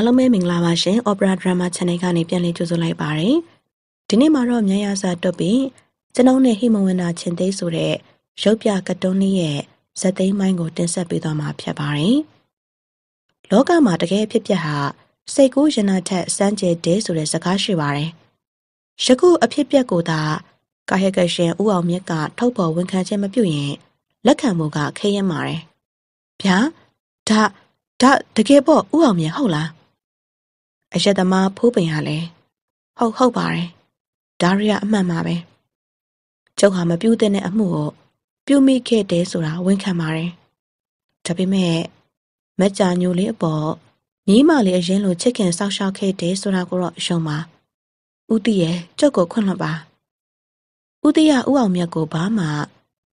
အားလုံးပဲမင်္ဂလာပါရှင် Opera Drama Channel ကနေပြန်လည်ကြိုဆိုလိုက်ပါတယ်ဒီနေ့မှာတော့မြန်ရစာတွတ်ပြီးကျွန်ုပ်နဲ့ဟိမဝန္တာချင်းသိဆိုတဲ့ရုပ်ပြကတုံးလေးရဲ့ဇက်သိမ်းပိုင်းကိုတင်ဆက်ပေးသွားမှာဖြစ်ပါတယ်လောကမှာတကယ်ဖြစ်ပျက်ဟာစိတ်ကူးရနာထက်စမ်းကြဲတယ်ဆိုတဲ့စကားရှိပါတယ်ယခုအဖြစ်ပျက်ကိုသာကာယကရှင်ဦးအောင်မြတ်က ထုတ်ပေါ်ဝန်ခံခြင်းမပြုရင်လက်ခံမှုကခဲရင်ပါတယ်ဗျာဒါဒါတကယ်ပေါ့ဥအောင်မြင်ဟုတ်လားအယက်သမားဖိုးပင်ကလည်းဟုတ်ဟုတ်ပါတယ်ဒါရီယာအမှန်ပါပဲကျုပ်ဟာမပြုတ်တဲ့အမှုကိုပြုမိခဲ့တယ်ဆိုတာဝန်ခံပါတယ်ဒါပေမဲ့မကြာညိုလေးအပေါ်ညီမလေးအရင်လိုချစ်ခင်စောင့်ရှောက်ခဲ့တယ်ဆိုတာကိုတော့ရှုံးပါဥတီရဲ့ကျုပ်ကိုခွင့်လွှတ်ပါဥတီရဥအောင်မြတ်ကိုဘာမှ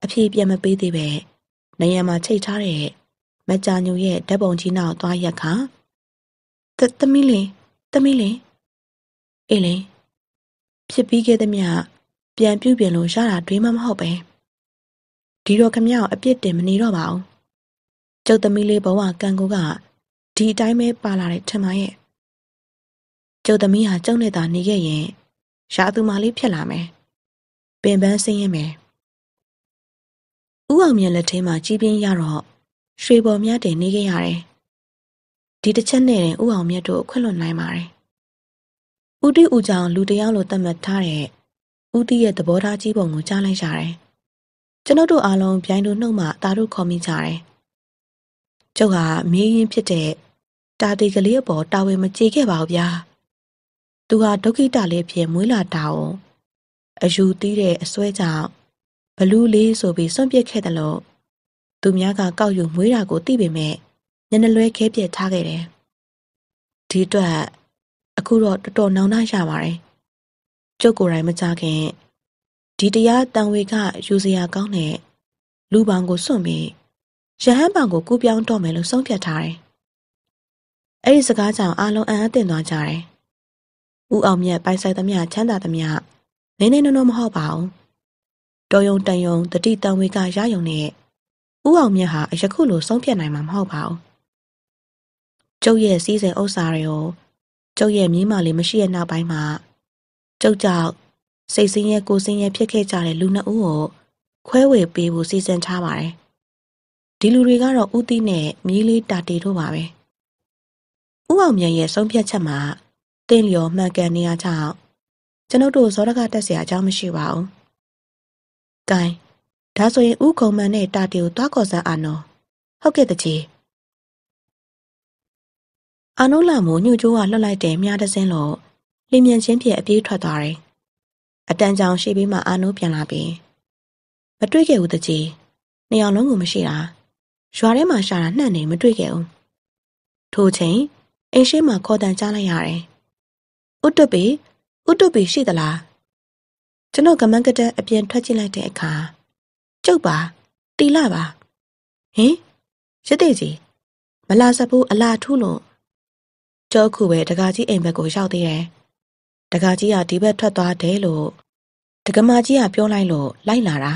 အဖြေပြန်မပေးသေးပဲနေရမှာချိတ်ထားတဲ့မကြာညိုရဲ့ဓာတ်ပုံကြီးနောက်သွားရက်ခါသမီးလေးသမီးလေးအေးလေးဖြစ်ပြီးခဲ့သမျှပြန်ပြုတ်ပြင်လို့ရတာတွေးမှမဟုတ်ပဲဒီတော့ခမရောက်အပြစ်တင်မနေတော့ပါဘူးကျုပ်သမီးလေးဘဝကံကိုကဒီအတိုင်းပဲပါလာတယ်ထင်ပါရဲ့ကျုပ်သမီးဟာကျုပ်နဲ့သာနေခဲ့ရင်ရာသူမလေးဖြစ်လာမယ်ပင်ပန်းဆင်းရဲမယ်ဥအောင်မြင်လက်ထဲမှာကြီးပြင်းရတော့ရွှေပေါ်မြတ်တင်နေခဲ့ရတယ်ဒီတစ်ချက်နဲ့ဥအောင်မြတ်တို့ခွင့်လွှတ်နိုင်ပါတယ်။ဦးတိဦးကြောင့်လူတယောက်လိုသတ်မှတ်ထားတဲ့ဦးတိရဲ့သဘောထားကြီးပုံကိုကြားလိုက်ရတယ်။ကျွန်ုပ်တို့အားလုံးပြိုင်တို့နှုတ်မှတာတို့ခေါ်မိကြတယ်။ကျုပ်ဟာမြေရင်ဖြစ်တဲ့တာတီကလေးအပေါ်တာဝန်မကျေခဲ့ပါဘူးဗျာ။သူဟာဒုက္ခိတလေးဖြစ်မွေးလာတာ哦။အယူသီးတဲ့အစွဲကြောင့်ဘလူးလေးဆိုပြီးစွန့်ပစ်ခဲ့တယ်လို့သူများကကောက်ယူမွေးတာကိုသိပေမဲ့ညနေလွဲခဲပြက်ထားခဲ့တယ်။ဒီအတွက်အခုတော့တော်တော်နောင်တရပါတယ်။ကျုပ်ကိုယ်တိုင်မကြခင်ဒီတရားတန်ဝေကယူစရာကောင်းတဲ့လူပောင်ကိုစွန့်ပြီးရဟန်းပောင်ကိုကူပြောင်းတော့မယ်လို့ဆုံးဖြတ်ထားတယ်။အဲ့ဒီစကားကြောင့်အားလုံးအံ့အားသင့်သွားကြတယ်။ဦးအောင်မြတ်ပိုင်ဆိုင်သမျှချမ်းသာသမျှနင်းနေနော်မဟုတ်ပါဘူး။တော်ယုံတန်ယုံတတိတန်ဝေကရယုံနဲ့ဦးအောင်မြတ်ဟာယခုလိုဆုံးဖြတ်နိုင်မှာမဟုတ်ပါဘူး။ကျုပ်ရဲ့စီးစင်ဥစ္စာတွေကိုကျုပ်ရဲ့မြင်းမာလေးမရှိတဲ့နောက်ပိုင်းမှာကျုပ်ကြောင့်စိတ်ဆင်းရဲကိုဆင်းရဲဖြစ်ခဲ့ကြတဲ့လူနှစ်ဦးကို ခွဲဝေပေးဖို့စီစဉ်ထားပါတယ်။ဒီလူတွေကတော့ဥတီနဲ့မြီးလေးတာတီတို့ပါပဲ။ဥအောင်မြန်ရဲ့ဆုံးဖြတ်ချက်မှာတင့်လျော်မှန်ကန်နေရကြောင်းကျွန်ုပ်တို့ဇောရကတက်เสียအကြောင်းမရှိပါဘူး။ gain ဒါဆိုရင်ဥကုံမန်နဲ့တာတီကိုတွားခေါ်စမ်းအာနော်။ဟုတ်ကဲ့တကြီး။အာနုလာမို့ညှို့ကျိုးကလှုပ်လိုက်တဲ့မြားတစင်းလို့လင်းမြန်ချင်းဖြစ်အပြေးထွက်သွားတယ်။အတန်ကြောင်ရှိပြီးမှအာနုပြန်လာပြီ။မတွေ့ခဲ့ဘူးတကြီး။နေအောင်လုံးကိုမရှိတာ။ရွာထဲမှာရှာတာနှံ့နေမတွေ့ခဲ့ဘူး။ထိုချိန်အိမ်ရှိမှခေါ်တန်ကြားလိုက်ရတယ်။ဥတ္တပေဥတ္တပေရှိသလား။ကျွန်တော်ကမန်းကတန်းအပြင်ထွက်ကြည့်လိုက်တဲ့အခါကျုပ်ပါတီလာပါဟင်ရစ်တဲ့ကြီးမလာစဘူးအလာထုလို့ကြောအခုပဲဒကာကြီးအိမ်ဘက်ကိုရောက်သေးတယ်။ဒကာကြီးကဒီဘက်ထွက်သွားတယ်လို့ဒကမာကြီးကပြောလိုက်လို့လိုက်လာတာ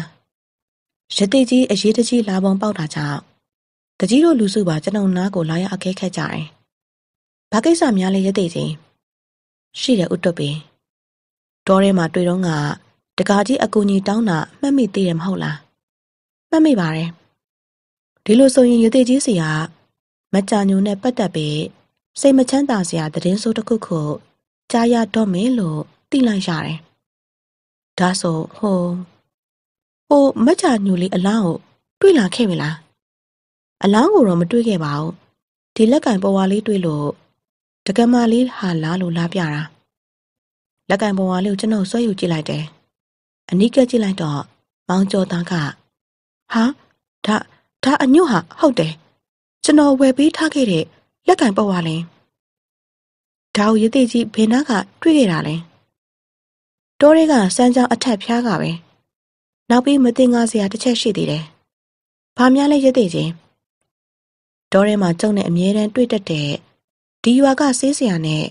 ။ရတိကြီးအရေးတကြီးလာပုံပေါက်တာကြောင့်တကြီးတို့လူစုပါကျွန်ုံနားကိုလာရအခဲခက်ကြတယ်။ဘာကိစ္စများလဲရတိကြီး။ရှိတယ်ဥတုပ်ပင်။တောထဲမှာတွေ့တော့ကဒကာကြီးအကူကြီးတောင်းတာမှတ်မိသေးတယ်မဟုတ်လား။မှတ်မိပါတယ်။ဒီလိုဆိုရင်ရတိကြီးစီကမကြညိုနဲ့ပတ်သက်ပြီးစိတ်မချမ်းသာစရာသတင်းဆိုးတစ်ခုခုကြားရတော့မယ်လို့သိလိုက်ရတယ်။ဒါဆိုဟိုဟိုမကြညူလေးအလောင်းကိုတွေ့လာခဲ့မလား။အလောင်းကိုတော့မတွေ့ခဲ့ပါဘူး။ဒီလက်ကင်ပေါ်ဝါလေးတွေ့လို့တကမာလေးဟာလာလို့လာပြတာ။လက်ကင်ပေါ်ဝါလေးကိုကျွန်တော်ဆွဲယူကြည့်လိုက်တယ်။အနီးကပ်ကြည့်လိုက်တော့မောင်ကျော်သားကဟာဒါဒါအညွတ်ဟာဟုတ်တယ်။ကျွန်တော်ဝယ်ပေးထားခဲ့တဲ့လက်ကင်ပုတ်သွားလဲဒါကိုရသေးကြီးဘယ်နှကတွေ့ခဲ့တာလဲတိုးတွေကစမ်းချောင်းအထက်ဖျားကပဲနောက်ပြီးမတင်ကားစရာတစ်ချက်ရှိသေးတယ်ဘာများလဲရသေးကြီးဒေါ်ရဲမှာကြုံတဲ့အမြဲတမ်းတွေ့တတ်တဲ့ဒီရွာကဆေးစရာနဲ့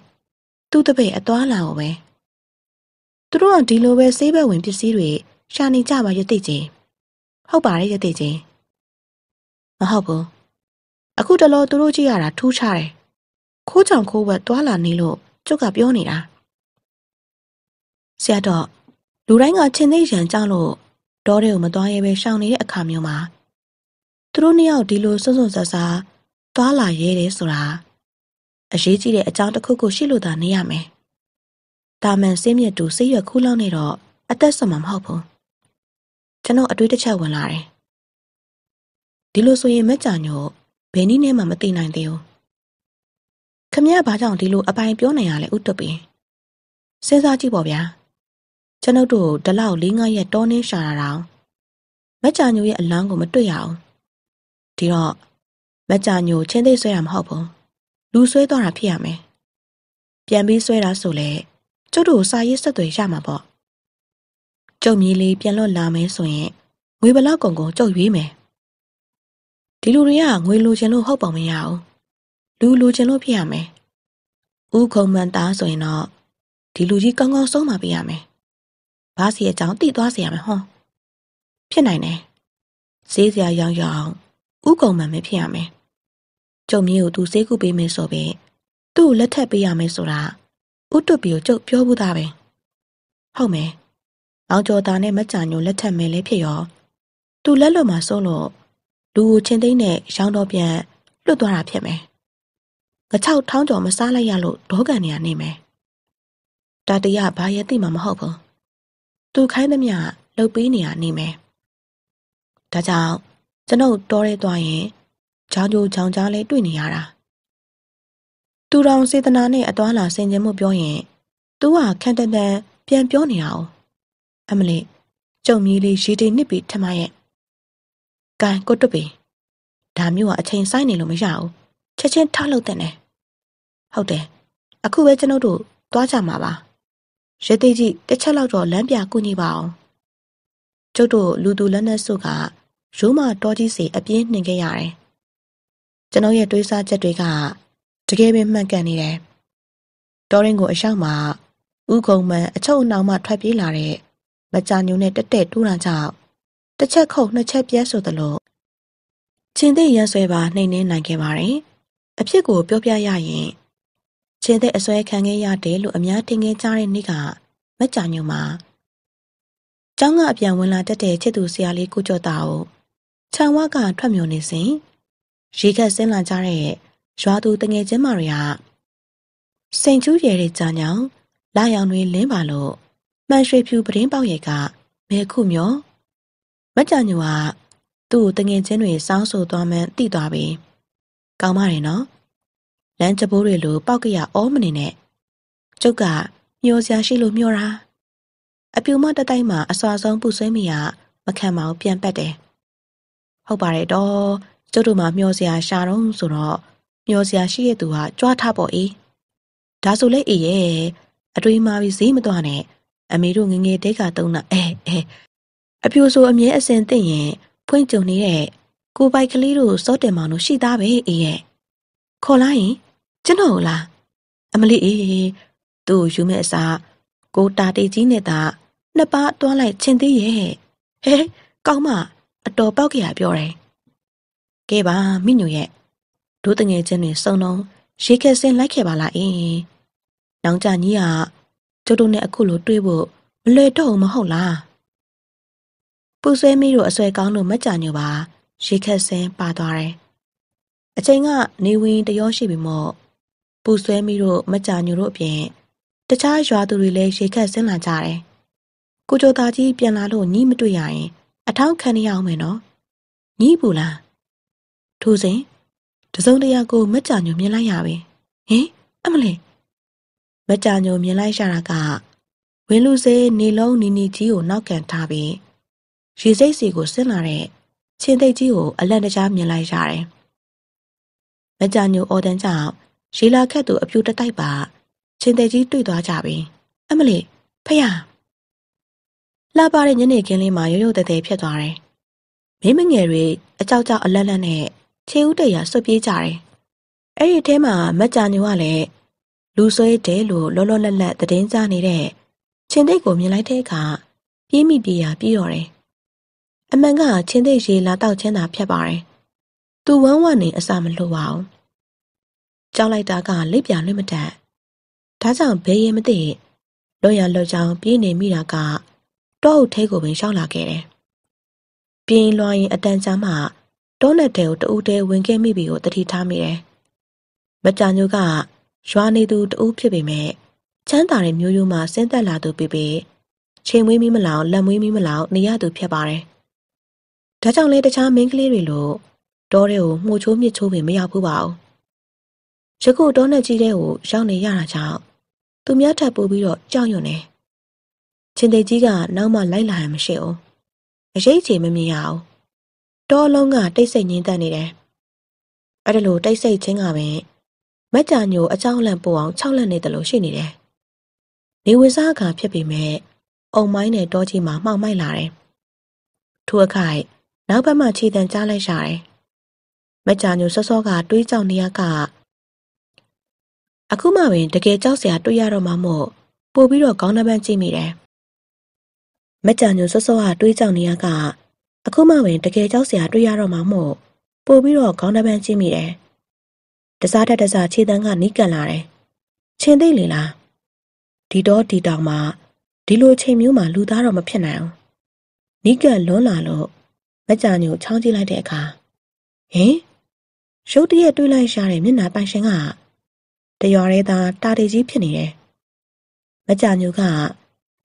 သူ့တပည့်အသွားလာအောင်ပဲသူတို့ကဒီလိုပဲဆေးဘက်ဝင်ပစ္စည်းတွေရှာနေကြပါရသေးချင်းဟုတ်ပါတယ်ရသေးချင်းမဟုတ်ဘူးအခုတလောသူတို့ကြည့်ရတာထူးခြားတယ်ခိုးချောင်ခိုးဝက်တွာလာနေလို့ကျုပ်ကပြောနေတာဆရာတော်လူတိုင်းကချင်းသိရန်ကြောက်လို့တောတွေကိုမသွားရဲပဲရှောင်နေတဲ့အခါမျိုးမှာသူတို့နှစ်ယောက်ဒီလိုစွန့်စွန့်ဆဆာတွာလာရဲတယ်ဆိုတာအရေးကြီးတဲ့အကြောင်းတစ်ခုခုရှိလို့သာနေရမယ်တာမန်စင်းမြတ်တူစိတ်ရွက်ခူးလောက်နေတော့အသက်ဆုံးမှာမဟုတ်ဘူးကျွန်တော်အတွေးတစ်ချက်ဝင်လာတယ်ဒီလိုဆိုရင်မက်ကြညို့ဘယ်နည်းနဲ့မှမသိနိုင်သေးဘူးခမရဘာကြောင့်ဒီလိုအပိုင်ပြောနိုင်ရလဲဥတ္တပင်စဉ်းစားကြည့်ပေါ့ဗျာကျွန်ုပ်တို့ဒီလောက်၄၅ရက်တောနှင်းရှာတာတောင်မကြညိုရဲ့အလောင်းကိုမတွေ့ရအောင်ဒီတော့မကြညိုချင်းသိဆွဲတာမဟုတ်ဘူးလူဆွဲသွားတာဖြစ်ရမယ်ပြန်ပြီးဆွဲတာဆိုလဲကျုပ်တို့စာရေးဆက်သွယ်ရမှာပေါ့ကျုပ်မြေလေးပြန်လွတ်လာမယ်ဆိုရင်ငွေဘလောက်ကုန်ကုန်ကျုပ်ရွေးမယ်ဒီလူတွေကငွေလိုချင်လို့ဟုတ်ပုံမရဘူးလူလိုချင်လို့ဖြစ်ရမယ်ဥခုံမှန်သားဆိုရင်တော့ဒီလူကြီးကောင်းကောင်းဆုံးမပေးရမယ်ဘာစီရဲ့ကြောင့်တိသွားစေရမယ်ဟောဖြစ်နိုင်တယ်ဈေးစရာရောင်းရအောင်ဥကုံမှန်မဖြစ်ရမယ်ကျုံမင်းကိုသူဈေးကုပေးမယ်ဆိုပေသူ့ကိုလက်ထပ်ပေးရမယ်ဆိုတာဥတုပီကိုကျုပ်ပြောဘူးသားပဲဟုတ်မယ်။အောင်ကျော်သားနဲ့မကြညိုလက်ထက်မယ်လဲဖြစ်ရော သူလက်လွတ်မှာဆုံးလို့လူကိုချင်းသိမ့်နဲ့ရောင်းတော့ပြန်လွတ်သွားတာဖြစ်မယ်။ငချောက်ထောင်းကြော်မစားလိုက်ရလို့ဒေါကန်နေရနေမယ်။တတရဘာရဲ့သိမှာမဟုတ်ဘူး။သူခိုင်းသမျှလှုပ်ပေးနေရနေမယ်။ဒါကြောင့်ကျွန်ုပ်တော်ရဲသွားရင်ချောင်းကျိုးချောင်းချောင်းလေးတွေ့နေရတာ။သူတော်စေတနာနဲ့အသွားလာဆင်ခြင်မှုပြောရင်သူကခန့်တန်တန်ပြန်ပြောနေတာ哦။အမလေးကြုံကြီးလေးရေတိနစ်ပြီးထမရဲ့။ကိုင်းကိုတွတ်ပြီဒါမျိုးကအချိန်ဆိုင်နေလို့မရဘူးချက်ချင်းထလှုပ်တဲ့နဲ့ဟုတ်တယ်အခုပဲကျွန်တို့သွားကြမှာပါရသေးကြီးတစ်ချက်လောက်တော့လမ်းပြကူညီပါအောင်ကျုပ်တို့လူသူလက်နက်စုကရိုးမတော်ကြီးစီအပြင်းနှင်ခဲ့ရတယ်ကျွန်တော်ရဲ့တွေးဆချက်တွေကတကယ်ပဲမှန်ကန်နေတယ်တော်ရင်ကိုအရောက်မှာဥကုံမှန်အချုပ်အနှောင်မှထွက်ပြေးလာတဲ့မကြာညုံနဲ့တက်တက်တူးတာကြောင့်တစ်ချက်ခုတ်နှစ်ချက်ပြက်ဆိုသလိုချင်းသိရန်ဆွဲပါနှိမ်နှင်းနိုင်ခဲ့ပါတယ်။အဖြစ်ကိုပြောပြရရင်ချင်းသိအစွဲခံခဲ့ရတယ်လို့အများထင်ခဲ့ကြတဲ့နေ့ကမကြာညိုမှာကျောင်းကအပြန်ဝင်လာတက်တဲ့ချစ်သူဆရာလေးကိုကျော်တာကိုခြံဝကထွက်မြော်နေစဉ်ရေခက်ဆင်းလာကြတဲ့ရွာသူတငယ်ချင်းမတွေကစိန်ကျူးရဲတဲ့ကြာညောင်လာရောင်တွေလင်းပါလို့မှန်ရွှေဖြူပတင်းပေါက်ရဲကမဲခုမျောမကြညူကသူ့ကိုတငင်ချင်းတွေစောင်းဆိုသွားမှန်းသိသွားပြီ။ကောင်းပါတယ်နော်။လမ်းကြပိုးတွေလိုပောက်ကရအောမနေနဲ့။ကျုပ်ကမျောစရာရှိလို့မျောတာ။အပြူမတတိုက်မှာအစွာဆုံးပူဆွေးမိရမခံမအောင်ပြန်ပတ်တယ်။ဟုတ်ပါတယ်တော့။ကျုပ်တို့မှာမျောစရာရှာတော့ဆိုတော့မျောစရာရှိတဲ့သူကကြွားထားပေါ့အေး။ဒါဆိုလေအေးရဲ့အတွေးမာပြီးဈေးမသွားနဲ့။အမေတို့ငငယ်တိတ်ကတုံးတာအဲအဲအပြူဆိုအမြဲအစဉ်သိရင်ဖွင့်ကြုံနေတဲ့ကိုပိုက်ကလေးတို့စောတယ်မောင်တို့ရှိသားပဲအေးရဲ့ခေါ်လိုက်ရင်ကျွန်တော်လားအမလီအေးသူ့ယူမဲ့အစားကိုတာတေကြီးနဲ့သာနှစ်ပါးတွားလိုက်ချင်းသေးရဲ့ဟဲကောင်းမအတော်ပေါက်ကြရပြောတယ်ကဲပါမိညိုရဲ့တို့တငယ်ချင်းတွေစုံလုံးရေခဲစင်းလိုက်ခဲ့ပါလားအင်းနောင်ကြကြီးကကျို့တို့နဲ့အခုလိုတွေ့ဖို့မလွယ်တော့မဟုတ်လားပူဆွဲမိတို့အဆွဲကောင်းတို့မကြညိုပါရေခက်စင်းပါသွားတယ်အချိန်ကနေဝင်တရောရှိပြီမို့ပူဆွဲမိတို့မကြညိုတို့အပြင်တခြားရွာသူတွေလည်းရေခက်ဆင်းလာကြတယ်ကိုကျော်သားကြီးပြန်လာလို့ညီးမတွေ့ရရင်အထောက်ခံရအောင်မယ်နော်ညီးဘူးလားထိုစဉ်တစုံတရာကိုမကြညိုမြင်လိုက်ရပြီဟင်အမလေးမကြညိုမြင်လိုက်ရတာက ဝင်းလူစေနေလုံးနီနီကြီးကိုနောက်ကန်ထားပြီးရေစိတ်စီကိုဆင်းလာတဲ့ချင်းသိကြီးကိုအလန့်တကြားမြင်လိုက်ရတယ်။မကြညိုအော်တန်းကြောင့်ရေလာခက်သူအပြူတတိုက်ပါချင်းသိကြီးတွေ့သွားကြပြီ။အမလီဖယားလာပါတဲ့ညနေခင်းလေးမှာရိုးရိုးတဲတဲဖြစ်သွားတယ်။မင်းမငယ်တွေအကြောက်ကြောက်အလန့်လန့်နဲ့ခြေဦးတရာဆွပြေးကြတယ်။အဲ့ဒီထဲမှာ မကြညိုကလည်းလူဆွဲတယ်လို့လောလောလတ်လတ်သတင်းကြနေတဲ့ချင်းသိကိုမြင်လိုက်တဲ့အခါပြေးမိပြေးရပြီးတော့တယ်အမှန်ကချင်းသိရေလာတော့ချင်းသာဖြတ်ပါတယ်။သူဝမ်းဝနေအစမလို့ပါဘူး။ကြောက်လိုက်တာကလက်ပြလွင့်မတတ်။ဒါကြောင့်ဘယ်ရင်မသိလောရလောကြောင်ပြေးနေမိတာက တောအုပ်ထဲကိုပင်ရှောက်လာခဲ့တယ်။ပြင်းလွှာရင် အတန်ကြာမှတောနဲ့တဲကိုတဦးတည်းဝင်ခဲ့မိပြီကိုတတိထားမိတယ်။မကြညိုကရွာနေသူတဦးဖြစ်ပေမဲ့ချမ်းသာတဲ့မျိုးရိုးမှဆင်းသက်လာသူပေပေချိန်မွေးမိမလောင်လက်မွေးမိမလောင်နေရသူဖြစ်ပါတယ်။ဒါကြောင့်လဲတခြားမိန်းကလေးတွေလိုတောထဲကိုမှုချိုးမြစ်ချိုးပင်မရောက်ဘူးပါဘူး။ယခုတောနဲ့ကြီးတဲ့ကိုရောက်နေရတာကြောင့်သူများထပ်ပို့ပြီးတော့ကြောက်ရွံ့နေ။ချင်းသေးကြီးကနောက်မှလိုက်လာရမရှိဘူး။အရေးကြီးမမြင်ရဘူး။တောလုံးကတိတ်ဆိတ်ငြင်းတတ်နေတယ်။အဲ့ဒါလိုတိတ်ဆိတ်ခြင်းကပင် မက်ကြညိုအချောင်းလန့်ပို့အောင်ခြောက်လန့်နေတယ်လို့ရှိနေတယ်။နေဝင်စားအခါဖြစ်ပေမဲ့အုံမိုင်းနဲ့တောကြီးမှာမှောက်မိုက်လာတယ်။ထို့အခိုက်နောက်ဘက်မှခြေတံကြားလိုက်ရတယ်။မကြညိုစောစောကတွေးကြောက်နေရကအခုမှပင်တကယ်ကြောက်စရာတွေ့ရတော့မှမို့ပို့ပြီးတော့ကောင်းနှပန်းကြည့်မိတယ်။မကြညိုစောစောကတွေးကြောက်နေရကအခုမှပင်တကယ်ကြောက်စရာတွေ့ရတော့မှမို့ပို့ပြီးတော့ကောင်းနှပန်းကြည့်မိတယ်။တစားတက်တစားခြေတံကနီးကပ်လာတယ်။ချင်းသိလေလား။ဒီတော့ဒီတောင်မှာဒီလိုချိန်မျိုးမှာလူသားတော့မဖြစ်နိုင်အောင်။နီးကပ်လွန်းလာလို့မကြညိုချောင်းကြည့်လိုက်တဲ့အခါဟင်ရုတ်တရက်တွေးလိုက်ရှာတဲ့မျက်နှာပိုင်ရှင်ကတရွာရဲသားတာတေကြီးဖြစ်နေတယ်။မကြညိုက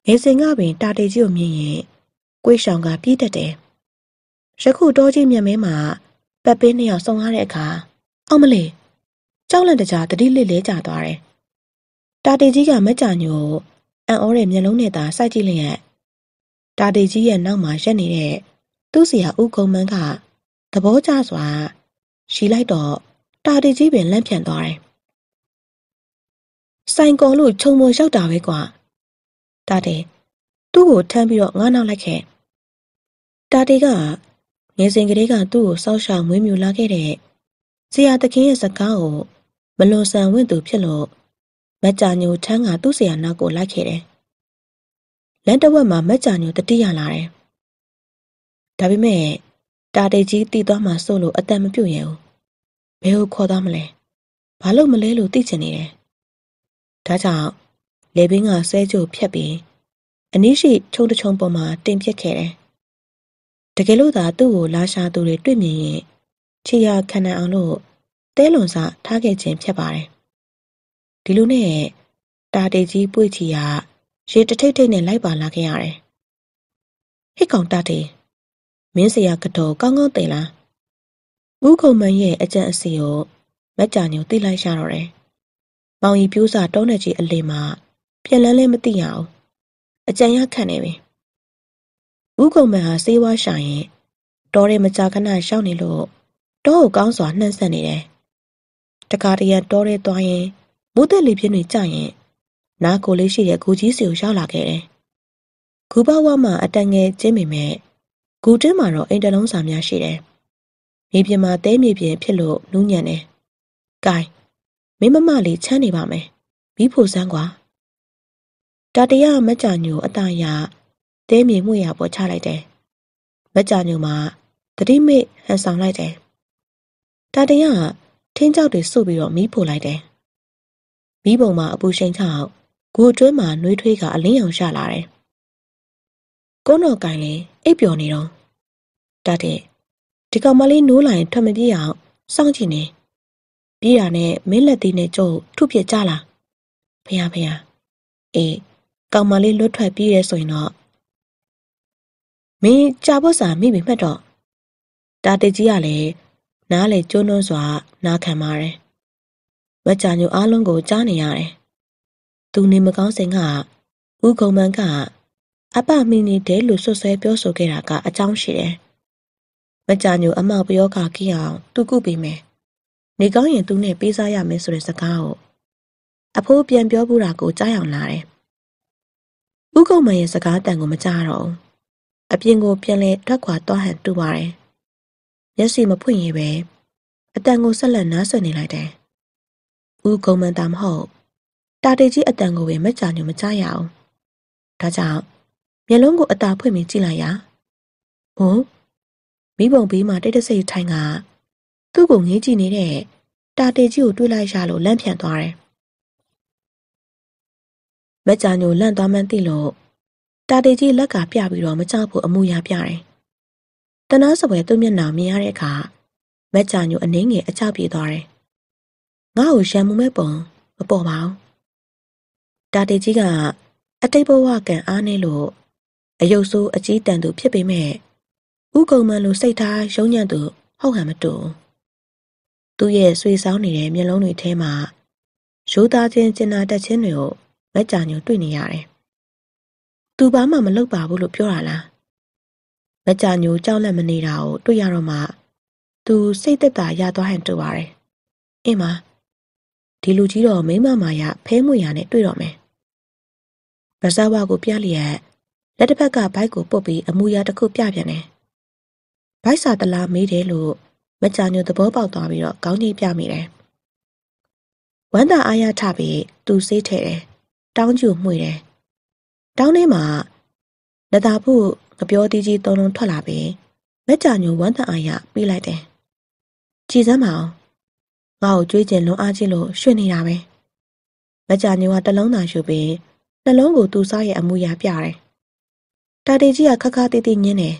ငယ်စဉ်ကပင်တာတေကြီးကိုမြင်ရင်ကိုယ်ဆောင်ကပြေးတတ်တယ်။ယခုတောကြီးမြက်မဲမှာပက်ပင်းနှစ်ယောက်ဆုံရတဲ့အခါအောင်မလေးကြောက်လန့်တကြားတတိလစ်လဲကျသွားတယ်။တာတေကြီးကမကြညိုအံ့ဩတဲ့မျက်လုံးနဲ့သာစိုက်ကြည့်လျက်တာတေကြီးရဲ့နောက်မှာရက်နေတဲ့သူ့ဆရာဦးကုံမန်းကသဘောကျစွာရီလိုက်တော့တာတီကြီးပင်လန့်ပြန်သွားတယ်။ဆိုင်ကော်လို့ခြုံမရောက်တာပဲကွာ။တာတီသူ့ကိုထမ်းပြီးတော့ငါးနောက်လိုက်ခဲ့။တာတီကငယ်စဉ်ကလေးကသူ့ကိုစောက်ရှောင်မွေးမြူလာခဲ့တဲ့ဆရာသခင်ရဲ့စကားကို မလွန်ဆန်ဝင့်သူဖြစ်လို့မကြညိုထန်းကသူ့ဆရာနောက်ကိုလိုက်ခဲ့တယ်။လမ်းတစ်ဝက်မှာမကြညိုတတိယလာတယ်ဒါပေမဲ့တာတေကြီးတီးသွားမှစိုးလို့အတန်မပြုတ်ရဘူးဘယ်ကိုခေါ်သွားမလဲဘာလို့မလဲလို့သိချင်နေတယ်ဒါကြောင့်လေဘင်းကဆဲကြိုဖြတ်ပြီး အနည်းရှိချုံတချုံပေါ်မှာတင်ပြစ်ခဲ့တယ်တကယ်လို့သာသူ့ကိုလာရှာသူတွေတွေ့မြင်ရင်ခြေရာခံနိုင်အောင်လို့တဲလွန်စာထားခဲ့ခြင်းဖြစ်ပါတယ်ဒီလိုနဲ့တာတေကြီးပွေချီကရေတထိတ်ထိတ်နဲ့လိုက်ပါလာခဲ့ရတယ်ဟိတ်ကောင်တာတေးမင်းဆရာကတော်ကောင်းကောင်းသိလားဦးခုံမန်ရဲ့အကြံအစီကိုမက်ကြညိုသိလိုက်ရတော့တယ်။မောင်ကြီးပြိုးစာတောင်းတဲ့ကြီးအလင်မှာပြန်လန်းလဲမသိရအောင်အကြံရခန့်နေပြီ။ဦးခုံမန်ဟာစေးဝါရှာရင်တောထဲမကြာခဏရှောက်နေလို့တောကိုကောင်းစွာနှံ့ဆက်နေတယ်။တခါတရံတောထဲသွားရင်မိုးသက်လေပြင်းတွေကျရင် နားကိုလေးရှိတဲ့ဂူကြီးစီကိုရောက်လာခဲ့တယ်။ဂူဘဝမှာအတန်ငယ်ကျင်းပေမဲ့ဂူတွင်းမှာတော့အိမ်တလုံးစာများရှိတယ်။မြေပြင်မှာတဲမြေပြင်ဖြစ်လို့နူးညံ့တယ်။ကဲမင်းမမလေးချမ်းနေပါမယ်။မိဖို့စမ်းကွာ။တာတရမကြညိုအတရာတဲမြေမှုရပေါ်ချလိုက်တယ်။မကြညိုမှာတတိမိဟန်ဆောင်လိုက်တယ်။တာတရထင်းကြောက်တွေစုပြီးတော့မိဖို့လိုက်တယ်။မိပုံမှာအပူရှိန်ချောက်ဂူအတွင်းမှာနှွေးထွေးကအလင်းရောင်ရလာတယ်။ကိုနော်ကင်လေးအိပ်ပျော်နေတော့တတဲ့ဒီကောင်မလေးနိုးလာရင်ထွက်မပြေးအောင်စောင့်ကြည့်နေပြေးတာနဲ့မင်းလက်သေးနဲ့ကြုတ်ထုပြစ်ကြလားဖះဖះအေးကောင်မလေးလွတ်ထွက်ပြေးရဲဆိုရင်တော့မင်းကြာဖို့စာမိပြီမှတ်တော့တာတကြီးကလည်းနားလေကျွန်းနှုံးစွာနားခံပါတယ်ဝက်ချာညိုအားလုံးကိုကြားနေရတယ်သူနေမကောင်းစဉ်ကဥကုံမန်ကအပမိနေတယ်လို့စွပ်စွဲပြောဆိုခဲ့တာကအကြောင်းရှိတယ်။မကြညိုအမောက်ပယောကကင်းအောင်သူကုပေးမယ်။နေကောင်းရင်သူနဲ့ပေးစားရမယ်ဆိုတဲ့စကားကိုအဖိုးပြန်ပြောဘူးတာကိုကြားအောင်လာတယ်။ဥက္ကမရဲ့စကားတန်ကိုမကြားတော့ဘူး။အပြင်ကိုပြန်လဲထွက်ခွာသွားဟန်တူပါတယ်။မျက်စိမဖွင့်ရင်ပဲအတန်ကိုဆက်လက်နားဆွနေလိုက်တယ်။ဥက္ကမတာမဟုတ်တာတေကြီးအတန်ကိုပဲမကြညိုမကြားရအောင်။ဒါကြောင့်မျက်လုံးကိုအသာဖွင့်ပြီးကြည့်လိုက်ရာ။ဟိုမိဘုံဘေးမှာတိတ်တဆိတ်ထိုင်ကသူ့ကိုငေးကြည့်နေတဲ့တာတေကြီးကိုတွေ့လိုက်ရလို့လန့်ဖြန့်သွားတယ်။မကြာညိုလန့်သွားမှန်းသိလို့တာတေကြီးလက်ကပြပြီးတော့မကြောက်ဘူးအမှုရပြတယ်။တနာစပွဲသူ့မျက်နှာမြင်ရတဲ့အခါမကြာညိုအနှင်းငယ်အချောက်ပြေးသွားတယ်။ငါ့ကိုရံမှုမဲ့ပုံမပေါ်ပါဘူး။တာတေကြီးကအတိတ်ဘဝကံအားနည်းလို့အယုတ်ဆိုးအကြီးတန်သူဖြစ်ပေမဲ့ဥကုံမန်လိုစိတ်ထားရုံညံ့သူဟုတ်ဟန်မတူသူ့ရဲ့ဆွေဆောင်နေတဲ့မျက်လုံးတွေထဲမှာရိုးသားခြင်းကျင်နာတတ်ခြင်းတွေကိုမကြညိုတွေ့နေရတယ်။သူဘာမှမလုပ်ပါဘူးလို့ပြောတာလား။မကြညိုကြောက်လန့်မနေတာကိုတွေ့ရတော့မှ သူစိတ်သက်သာရသွားဟန်တူပါတယ်။အင်းမဒီလူကြီးတော့မိမမာရဖဲမွေရနဲ့တွေ့တော့မယ်။ဗဇဝါကိုပြလျက်လက်တစ်ဖက်ကဘိုက်ကိုပုတ်ပြီးအမူအရာတစ်ခုပြပြန်တယ်။ဘိုက်စာတလားမေးတယ်လို့မကြာညိုသဘောပေါက်သွားပြီးတော့ကောင်းကြီးပြမိတယ်။ဝမ်းသာအားရထပြီးသူ့ဆေးထည့်တယ်။တောင်းကျူမှု့တယ်။တောင်းထဲမှာလက်သာဖို့ငပြောသေးကြီးသုံးလုံးထွက်လာပြီးမကြာညိုဝမ်းသာအားရပြေးလိုက်တယ်။ကြည်စမ်းမအောင်ငါ့ကိုကြွေးကျင်လွန်အားချင်းလို့ရွှင်နေတာပဲ။မကြာညိုကတလုံးသာယူပြီးနှလုံးကိုသူ့စားရဲ့အမူအရာပြတယ်။တာတေကြီးကခက်ခါတိတိညင်းတယ်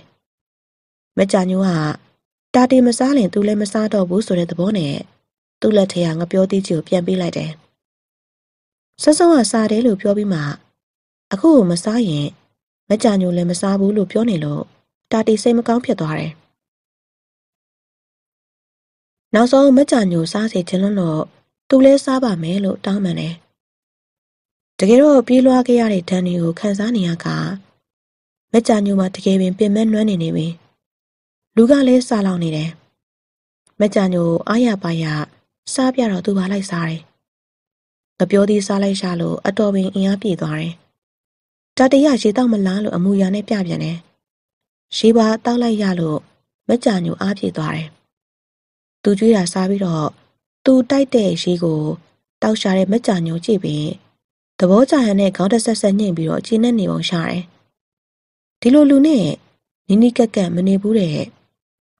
မကြညိုးကတာတေမစားရင်သူလည်းမစားတော့ဘူးဆိုတဲ့သဘောနဲ့သူ့လက်ထဲကငပြောသေးကြီးကိုပြန်ပေးလိုက်တယ်ဆက်စုံကစားတယ်လို့ပြောပြီးမှအခုမစားရင် မကြညိုလည်းမစားဘူးလို့ပြောနေလို့တာတီစိတ်မကောင်းဖြစ်သွားတယ်။နောက်ဆုံးမကြညိုစားစေချင်လို့တော့သူလဲစားပါမယ်လို့တောင်းပန်တယ်။တကယ်တော့ပြေးလွှားခဲ့ရတဲ့ဒဏ်တွေကိုခံစားနေရကလက်ချာညိုမှာတကယ်ပင်ပင်မနှွမ်းနေနေပြီလူကလည်းစားလောင်နေတယ်မကြညိုအားရပါရစားပြတော့သူပါလိုက်စားတယ်ငပြောသည်စားလိုက်ရှာလို့အတော်ပင်အင်အားပြေသွားတယ်တတရရေတောက်မလားလို့အမူအရာနဲ့ပြပြန်တယ်ရေပါတောက်လိုက်ရလို့မကြညိုအားပြေသွားတယ်သူကြွေးတာစားပြီးတော့သူတိုက်တဲ့ရေကိုတောက်ရှာတဲ့မကြညိုကြည့်ပြီးသဘောကျရတဲ့ခေါင်းတဆက်ဆက်ညှိပြီးတော့ခြေနဲ့နေပုံရှာတယ်ဒီလိုလူနဲ့နီနီကက်ကက်မနေဘူးတဲ့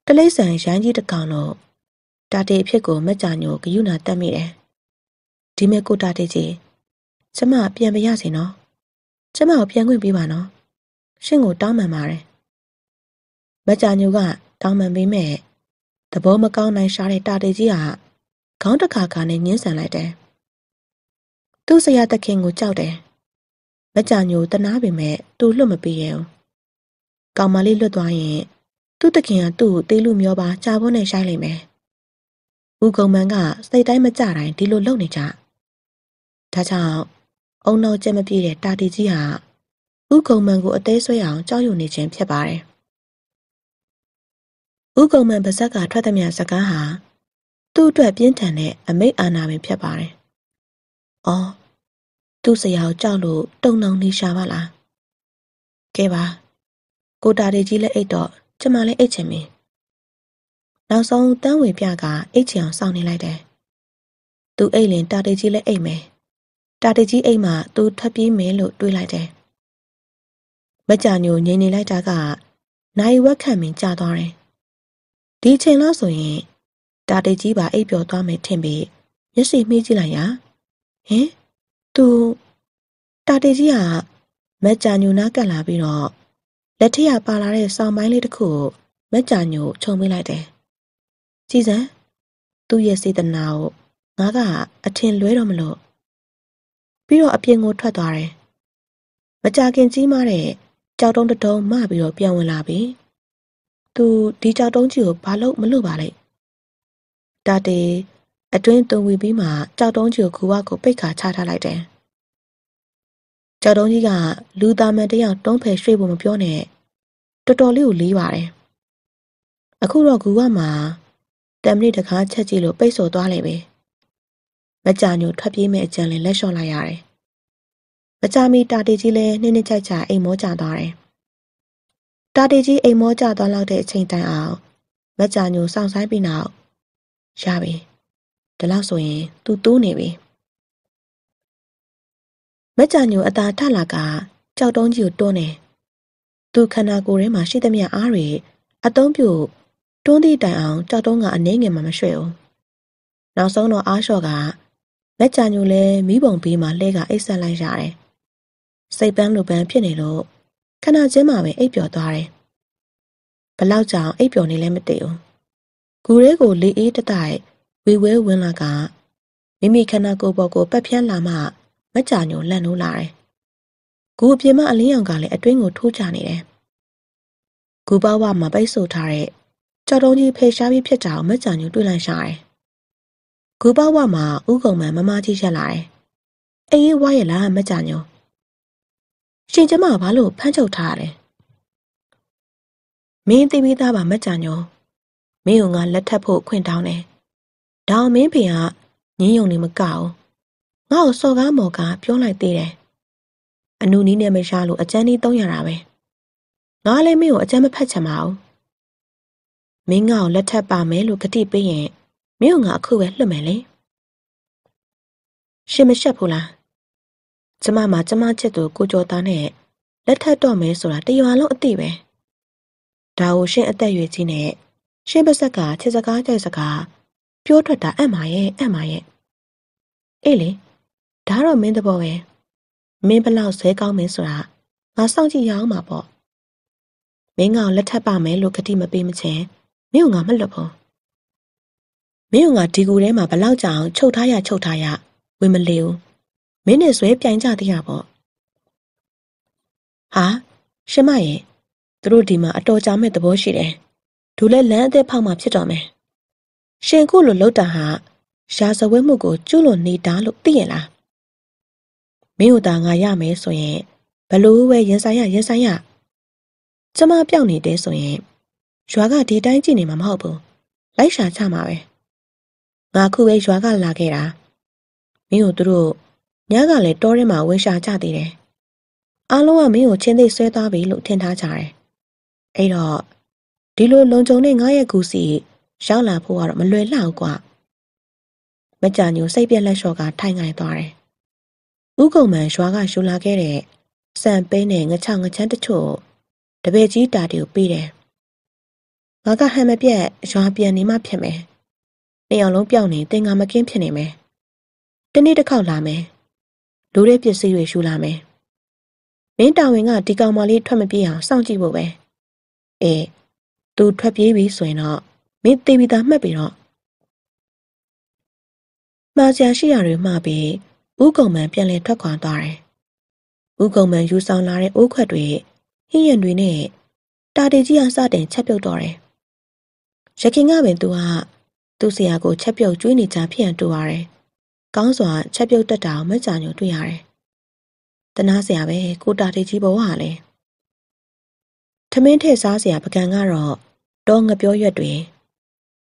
တလိမ့်ဆန်ရိုင်းကြီးတကောင်တော့တာတေအဖြစ်ကို မကြညိုဂယုနာတတ်မိတယ်ဒီမဲ့ကိုတာတေကြီးကျမပြန်ပြရစေနော်ကျမကိုပြန်ခွင့်ပေးပါနော်ရှင်ကိုတောင်းပန်ပါတယ်မကြညိုကတောင်းပန်ပေးမဲ့သဘောမကောင်းနိုင်ရှာတဲ့တာတေကြီးကခေါင်းတစ်ခါခါနဲ့ညှင်းဆန်လိုက်တယ်သူ့ဆရာသခင်ကိုကြောက်တယ်မကြညိုတနာပေမဲ့သူ့လွတ်မပေးရဘူးကောင်မလေးလွတ်သွားရင် သူ့တခင်ကသူ့ကိုတေးလူမျိုးပါကြာဖို့နဲ့ရိုက်လိုက်မယ်။ဦးကောင်မန်က စိတ်တိုင်းမကြတိုင်းဒီလိုလုပ်နေကြ။ဒါကြောင့်အုံနောက်ချက်မပြည့်တဲ့တာတီကြီးဟာဦးကောင်မန်ကို အသေးဆွဲအောင်ကြောက်ရွံ့နေခြင်းဖြစ်ပါတယ်။ဦးကောင်မန်ပါဇက်ကထွက်သည်များစကားဟာသူ့အတွက်ပြင်းထန်တဲ့အမိတ်အာဏာပင်ဖြစ်ပါတယ်။အော်သူ့ဆရာကိုကြောက်လို့တုံ့နှောင်နေရှာပါလား။ကဲပါ။ကိုတာတွေကြီးလည်းအိတ်တော့ကျမလည်းအိတ်ချင်မင်းနောက်ဆုံးတန်းဝင်ပြကအိတ်ချင်အောင်စောင့်နေလိုက်တယ်သူအိတ်လင်တာတေကြီးလည်းအိတ်မယ်တာတေကြီးအိတ်မှသူထပ်ပြေးမယ်လို့တွေးလိုက်တယ်မကြညိုငြိမ်နေလိုက်တာကနိုင်ဝက်ခန့်မင်းကြာသွားတယ်ဒီချိန်လောက်ဆိုရင်တာတေကြီးပါအိတ်ပျော်သွားမယ်ထင်ပေမျက်စိမှီးကြည့်လိုက်ရဟင်သူတာတေကြီးကမကြညိုနားကပ်လာပြီးတော့လက်ထရပါလာတဲ့ဆောင်းပိုင်းလေးတစ်ခုကိုမက်ကြာညိုခြုံမိလိုက်တယ်။စီစံသူ့ရဲ့စေတနာကိုငါကအထင်လွဲတော့မလို့ပြီးတော့အပြင်ကိုထွက်သွားတယ်။မကြာခင်ကြီးမားတဲ့ကြောက်တုံးတုံးမပြီးတော့ပြန်ဝင်လာပြီ။သူဒီကြောက်တုံးကြီးကိုဘာလို့မလို့ပါလဲ။တာတေအတွင်းတုံဝီပြီးမှကြောက်တုံးကြီးကိုကူဝကိုပိတ်ခါချထားလိုက်တယ်။ကျောက်တုံးကြီးက လူသားမန်တယောက်တုံးဖယ်ရွှေ့ဖို့မပြောနဲ့တော်တော်လေးကိုလေးပါတယ်အခုတော့ဂူကမှာတမ်မနစ်တကားချက်ကြည့်လို့ပိတ်ဆို့သွားလိမ့်မယ်မကြညိုထွက်ပြေးမဲ့အကြံလင်လက်လျှော့လိုက်ရတယ်မကြမီတာတီကြီးလည်းနှင်းနှင်းချိုက်ချိုက်အိမ်မောကြသွားတယ်တာတီကြီးအိမ်မောကြသွားလောက်တဲ့အချိန်တိုင်အောင်မကြညိုစောင့်ဆိုင်ပြီးနောက်ရပြီဒီလောက်ဆိုရင် तू တိုးနေပြီမကြညိုအသာထလာကကြောက်တုံးကြီးကိုတွန်းတယ်။သူခန္ဓာကိုယ်ထဲမှာရှိသမျှအားတွေအသုံးပြုတွန်းသည့်တိုင်အောင်ကြောက်တုံးကအနှဲငယ်မှမရွှဲ့အောင်။နောက်ဆုံးတော့အားလျှော့ကမကြညိုလည်းမိဘုံဘေးမှာလှဲကအိတ်ဆက်လိုက်ရတယ်။စိတ်ပန်းလူပန်းဖြစ်နေလို့ခဏချင်းမှပဲအိပ်ပျော်သွားတယ်။ဘလောက်ကြောင်အိပ်ပျော်နေလဲမသိဘူး။ကိုယ်ရဲကိုလေအေးတတိုက်ဝေဝဲဝင်လာကမိမိခန္ဓာကိုယ်ပေါ်ကိုပတ်ဖြန်းလာမှမကြာညိုလှန်လို့လာတယ်။ကိုအပြင်မှာအလင်းရောင်ကလည်းအတွင်းကိုထိုးချနေတယ်။ကိုပေါဝမှာပိတ်ဆို့ထားတဲ့ကြော်တုံးကြီးဖေရှားပြီးဖြစ်တာကိုမကြာညိုတွေ့လိုက်ရှာတယ်။ကိုပေါဝမှာဥကုံမှန်မမကြီးရက်လာတယ်။အေးဝါရလားမကြာညို။ရှင်ကျမဘာလို့ဖမ်းချုပ်ထားရလဲ။မင်းသိပြီးသားပါမကြာညို။မင်းကငါလက်ထပ်ဖို့ခွင့်တောင်းတယ်။ဒါအောင်မင်းဖေကငင်းယုံနေမကအောင်ငါ့ကိုစော်ကားမော်ကားပြောလိုက်သေးတယ်။အနုနီးနဲ့မရလို့အကျန်းလေးသုံးရတာပဲ။ငါလည်းမင်းကိုအကျန်းမဖက်ချင်ပါဘူး။မင်းငါ့ကိုလက်ထပ်ပါမယ်လို့ဂတိပေးရင်မင်းကငါအခုပဲလွတ်မယ်လေ။ရှင်မရှက်ဘူးလား။ကျမမှာကျမချစ်သူ ကိုကျော်သားနဲ့လက်ထပ်တော့မယ်ဆိုတာတရွာလုံးအသိပဲ။ဒါကိုရှင်အသက်ရွယ်ကြီးနဲ့ရှင်ပစက်ကချစ်စကားကြိုက်စကားပြောထွက်တာအံ့မာရဲ့အံ့မာရဲ့။အေးလေ။ဒါတော့မင်းတဘောပဲမင်းဘလောက်ဇဲကောင်းမင်းဆိုတာငါစောင့်ကြည့်ရအောင်ပါပေါ့မင်းကောင်လက်ထပ်ပါမယ်လို့ကတိမပေးမချင်းမင်းကငါမလွတ်ဘူးမင်းကဒီကူထဲမှာဘလောက်ကြာအောင်ချုပ်ထားရချုပ်ထားရဝင်မလေဘူးမင်းနဲ့ဆွဲပြိုင်ကြသေးရပေါ့ဟာရှင်မရဲ့သူတို့ဒီမှာအတော်ကြာမဲ့သဘောရှိတယ်ဒူလဲလမ်းအသက်ဖောက်မှဖြစ်တော်မယ်ရှင်ခုလိုလောက်တာဟာရာဇဝဲမှုကိုကျွလွန်နေတာလို့သိရလားမင်းတို့သားငါရမယ်ဆိုရင်ဘလို့ပဲရင်ဆိုင်ရရင်ဆိုင်ရကျမပြောင်းနေတယ်ဆိုရင်ရွာကဒီတိုင်းကြည့်နေမှာမဟုတ်ဘူးလိုက်ရှာချမှာပဲငါခုပဲရွာကလာခဲ့တာမင်းတို့သူတို့ညကလည်းတောထဲမှာဝင်ရှာကြသေးတယ်အားလုံးကမင်းကိုချင်းသိဆွဲသွားပြီလို့ထင်ထားကြတယ်အဲ့တော့ဒီလိုလုံခြုံတဲ့ငါရဲ့ကူစီရောက်လာဖို့ကတော့မလွယ်လောက်ကွာမကြညိုစိတ်ပြက်လက်လျှော့ကထိုင်ငိုင်သွားတယ်ဥကုံမှန်ရွာကယူလာခဲ့တဲ့စံပဲနဲ့ငချောင်ငချမ်းတချို့တပည့်ကြီးတာတီကိုပေးတယ်။ငါကဟန်မပြက်ရွာပြန်နေမှဖြစ်မယ်။နေအောင်လုံးပြောင်းနေတင်ငါမကင်းဖြစ်နေမယ်။တနေ့တစ်ခေါက်လာမယ်။လိုတဲ့ပစ္စည်းတွေယူလာမယ်။မင်းတာဝန်ကဒီကောင်မလေးထွက်မပြေးအောင်စောင့်ကြည့်ဖို့ပဲ။အေးသူထွက်ပြေးပြီဆိုရင်တော့မင်းတေးပြီးသားမှတ်ပြီးတော့မှားစရာရှိရာတွေမှားပြီးဦးကုံမန်ပြန်လည်ထွက်ခွာသွားတယ်။ဦးကုံမန်ယူဆောင်လာတဲ့အိုးခွက်တွေဟင်းရံတွေနဲ့တာတေကြီးအစတင်ချက်ပြုတ်တော့တယ်။ရခင်ကပင်သူကသူ့ဆရာကိုချက်ပြုတ်ကျွေးနေကြဖြစ်ရန်တူရတယ်။ကောင်းစွာချက်ပြုတ်တက်တာကိုမကြညိုတွေ့ရတယ်။တနာဆရာပဲကိုတာတေကြီးဘဝကလည်းထမင်းထည့်စားဆရာပကံကတော့တော့ငပြောရွက်တွေ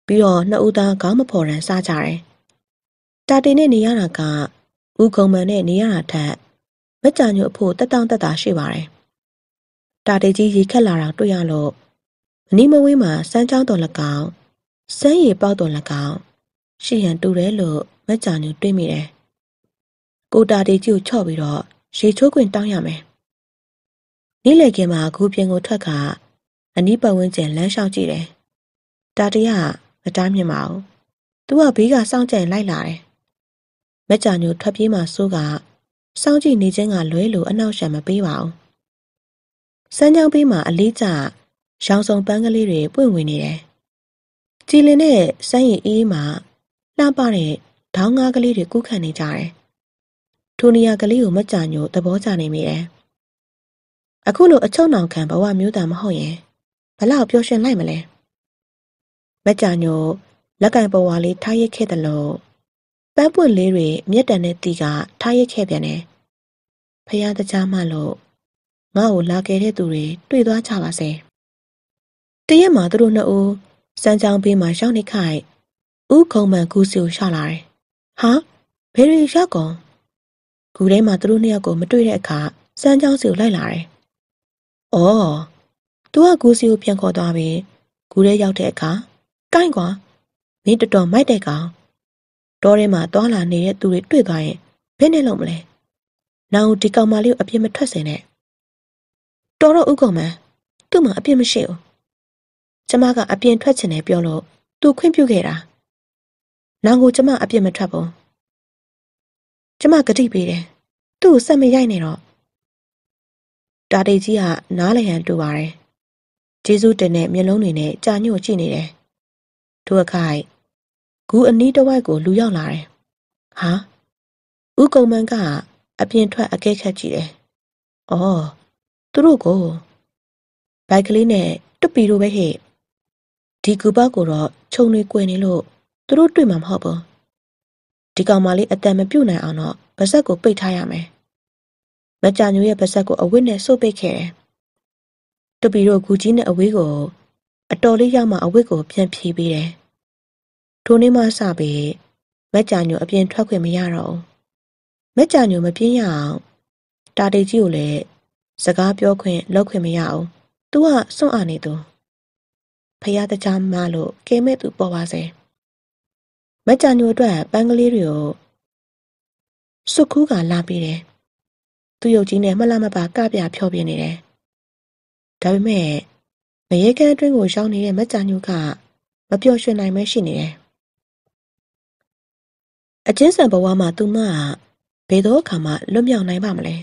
ပြီးတော့နှစ်ဦးသားခေါင်းမဖော်ရန်စားကြတယ်။တာတေနဲ့နေရတာကဦးကုံမန်နဲ့နေရတာထက် မကြညို့အဖို့တက်တောင့်တက်တာရှိပါတယ်။တာတေကြီးရေခက်လာတာတွေ့ရလို့မနီမဝင်းမှာစမ်းချောင်းတော်၎င်းစမ်းရည်ပေါက်တော်၎င်းရှေ့ဟန်တူတယ်လို့မကြညို့တွေးမိတယ်။ကိုတာတေကြီးကိုချော့ပြီးတော့ရေချိုးခွင်တောင်းရမယ်။နေ့လယ်ကင်းမှာဂူပြင်ကိုထွက်ခါအနီးပတ်ဝန်းကျင်လမ်းလျှောက်ကြည့်တယ်။တာတရမတားမြင်ပါဘူး။သူကဘေးကစောင့်ကြံလိုက်လာတယ်မက်ကြာညိုထွက်ပြေးမှဆိုးကစောင့်ကြည့်နေခြင်းကလွဲလို့အနောက်ရှံမပေးပါဘူးစမ်းချောင်းပေးမှအလေးကျရောင်စုံပန်းကလေးတွေပွင့်ဝင်နေတယ်ကြည်လင်တဲ့စမ်းရည်အေးမှလှပတဲ့ဒေါင်းငါးကလေးတွေကူးခတ်နေကြတယ်ထိုနေရာကလေးကိုမကြာညိုသဘောကျနေမိတယ်အခုလိုအချုံနောင်ခံဘဝမျိုးသားမဟုတ်ရင်ဘလောက်ပျော်ရွှင်လိုက်မလဲမကြာညို လက်ကင်ပေါ်ဝါလေးထားရစ်ခဲ့တယ်လို့ပန်းပွင့်လေးတွေမြက်တံနဲ့တီးကထားရခဲ့ပြန်တယ်။ဖယားတကြားမှလို့ငါ့ကိုလာခဲ့တဲ့သူတွေတွေ့သွားကြပါစေ။တရက်မှာသူတို့နှစ်ဦးစမ်းချောင်းဘေးမှာရောက်နေခိုက်ဥခုံမှန်ကူစီကိုရှာလာတယ်။ဟာဘယ်ရီရောက်ကုန်ဂူထဲမှာသူတို့နှစ်ယောက်ကိုမတွေ့တဲ့အခါစမ်းချောင်းစီကိုလိုက်လာတယ်။အော်သူကကူစီကိုပြန်ခေါ်သွားပြီးဂူထဲရောက်တဲ့အခါကိုင်ကွာမင်းတော်တော်မိုက်တဲ့ကောင်တောထဲမှာသွာလာနေတဲ့သူတွေတွေ့သွားရင်ဘယ်နဲ့လုပ်မလဲ။နောက်ဒီကောင်မလေးကိုအပြစ်မထွက်စင်နဲ့။တော်တော့ဥက္ကမန်သူ့မှာအပြစ်မရှိဘူး။ကျမကအပြင်ထွက်ချင်တယ်ပြောလို့သူခွင့်ပြုခဲ့တာ။နောင်ကိုကျမအပြစ်မထွက်ဘူး။ကျမကတိပေးတယ်။သူ့ကိုဆက်မရိုက်နဲ့တော့။တာတိတ်ကြီးကနားလည်ဟန်တူပါတယ်။ဂျေဇုတင်တဲ့မျက်လုံးတွေနဲ့ကြာညှို့ကြည့်နေတယ်။ထိုအခါဂူအနီးတစ်ဝိုက်ကိုလူရောက်လာတယ်။ဟာ။ဦးကုံမန်ကအပြင်ထွက်အကဲခတ်ကြည့်တယ်။အော်သူတို့ကိုဘိုက်ကလေးနဲ့တွပီတို့ပဲဟဲ့။ဒီဂူပေါက်ကိုတော့ခြုံတွေ꿰နေလို့သူတို့တွေ့မှာမဟုတ်ဘူး။ဒီကောင်မလေးအတန်မပြုတ်နိုင်အောင်တော့ဗစက်ကိုပိတ်ထားရမယ်။မကြညိုရဲ့ဗစက်ကိုအဝတ်နဲ့ဆုပ်ပိတ်ခဲ့တယ်။တွပီတို့ဂူကြီးနဲ့အဝေးကိုအတော်လေးရောက်မှအဝတ်ကိုပြန်ဖြေးပေးတယ်။ထိုနေ့မှစပြီးမက်ကြာညိုအပြင်ထွက်ခွင့်မရတော့ဘူးမက်ကြာညိုမပြင်းရအောင်တာတိတ်ကြီးကိုလည်းစကားပြောခွင့်လုပ်ခွင့်မရအောင်သူကစွန့်အာနေသူဖះတကြားမလို့ကဲမဲ့သူပေါ်ပါစေမက်ကြာညိုအတွက်ပန်းကလေးတွေကိုစွတ်ခူးကလာပေးတယ်သူ့ရုပ်ကြီးနဲ့မလှမပါကပြဖြောပြနေတယ်ဒါပေမဲ့မရေကန်းအတွင်းကိုရောက်နေတဲ့မက်ကြာညိုက မပျော်ရွှင်နိုင်မဲရှိနေတယ်အချင်းဆန်ဘဝမှာသူမကဘယ်တော့အခါမှလွတ်မြောက်နိုင်ပါမလဲ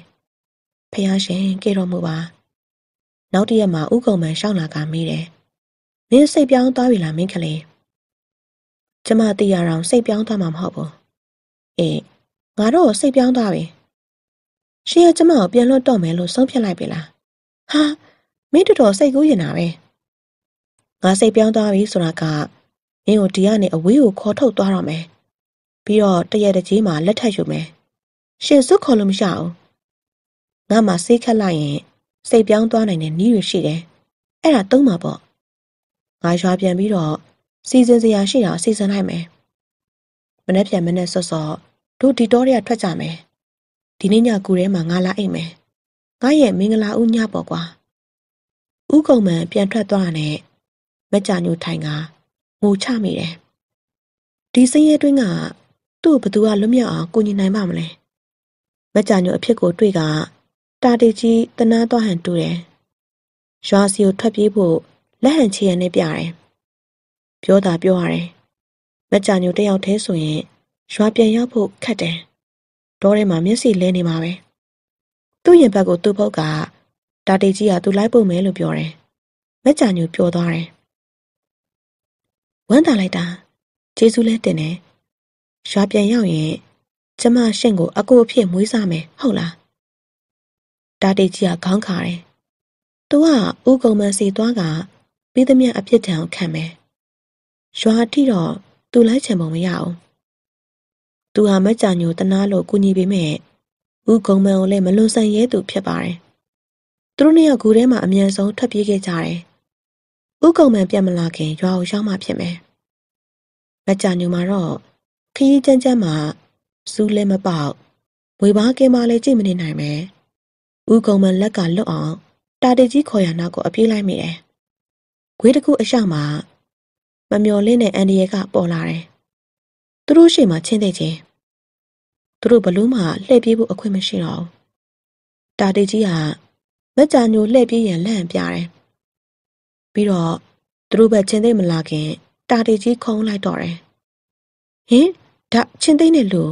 ဖះရှင်ကဲတော်မူပါနောက်တရက်မှာဥက္ကုံမန်ရှောင်းလာကမေးတယ်မင်းစိတ်ပြောင်းသွားပြီလားမင်းကလေးကျမတီရာတော်စိတ်ပြောင်းသွားမှာမဟုတ်ဘူးအေးငါတော့စိတ်ပြောင်းသွားပြီရှင်ကကျမကိုပြန်လွတ်တော့မယ်လို့ဆုံးဖြတ်လိုက်ပြီလားဟာမင်းတော်တော်စိတ်ကူးရင်တာပဲငါစိတ်ပြောင်းသွားပြီဆိုတာကမင်းကိုဒီကနေအဝေးကိုခေါ်ထုတ်သွားတော့မယ်ပြီးတော့တရက်တကြီးမှလက်ထပ်ယူမယ်။ရှင်စွတ်ခေါ်လို့မရဘူး။ငါမှစိတ်ခက်လိုက်ရင်စိတ်ပြောင်းသွားနိုင်တဲ့နည်းတွေရှိတယ်။အဲ့ဒါသုံးပါပေါ့။ငါရွာပြန်ပြီးတော့စီစဉ်စရာရှိတာစီစဉ်လိုက်မယ်။မနေ့ပြန်မနေ့စော့စော့တို့ဒီတော့ရက်ထွက်ကြမယ်။ဒီနေ့ညကူထဲမှာငါလာအိမ်မယ်။ငါရဲ့မင်္ဂလာဦးညပေါ့ကွာ။ဥကုံမှန်ပြန်ထွက်သွားတာနဲ့မကြညိုထိုင်ကငိုချမိတယ်။ဒီစင်းရဲတွင်းကသူ့ကိုဘသူကလွတ်မြောက်အောင်ကူညီနိုင်ပါမလဲမကြညိုအဖြစ်ကို တွေ့ကတာတီကြီးတနာသွားဟန်တူတယ်ရွာစီကိုထွက်ပြေးဖို့လက်ဟန်ချီရန်နဲ့ပြတယ်ပြောတာပြောရတယ်မကြညိုတယောက်တည်းဆိုရင် ရွာပြန်ရောက်ဖို့ခက်တယ်ဒေါ်ထဲမှာမျက်စိလဲနေမှာပဲသူ့ရင်ဘက်ကိုသူ့ဘုတ်ကတာတီကြီးကသူ့လိုက်ပုံမယ်လို့ပြောတယ်မကြညိုပြောသွားတယ်ဝမ်းသာလိုက်တာကျေးဇူးလဲတင်တယ်ရွာပြန်ရောက်ရင်ကျမရှင့်ကို အကိုအဖြစ်မွေးစားမယ်ဟုတ်လားတာတိကြီးကခေါင်းခါတယ်။"သူကဥကုံမန်စီသွားကပေးသမျှအပြစ်ဒဏ်ကိုခံမယ်။ရွာအထိတော့သူလိုက်ချင်ပုံမရဘူး။သူဟာမကြညိုတနာလို့ကူညီပေးမဲ့ဥကုံမန်ကိုလည်းမလွန်ဆန်ရဲသူဖြစ်ပါတယ်။သူတို့နှစ်ယောက်ကူထဲမှာအမြန်ဆုံးထွက်ပြေးခဲ့ကြတယ်။ဥကုံမန်ပြန်မလာခင်ရွာကိုရောက်မှဖြစ်မယ်။မကြညိုမှာတော့ခရီးကြမ်းကြမ်းမှာစူးလည်းမပေါက်ဝေဘာကင်မလည်းကြိတ်မနေနိုင်ပဲဦးကုံမလက်ကလွတ်အောင်တာတကြီးခေါ်ရနောက်ကိုအပြေးလိုက်မိတယ်။ခွေးတစ်ခုအရှောက်မှာမမျော်လင့်တဲ့အန်ဒီရဲကပေါ်လာတယ်။သူတို့ရှေ့မှာချင်းတဲ့ချင်းသူတို့ဘလို့မှလှည့်ပြေးဖို့အခွင့်မရှိတော့ဘူး။တာတကြီးကမကြညိုလှည့်ပြေးရင်လန့်ပြတယ်။ပြီးတော့သူတို့ဘက်ချင်းသိမလာခင် တာတကြီးခုံလိုက်တော့တယ်။ဟင်ဒါချင်းသိမ့်တဲ့လူ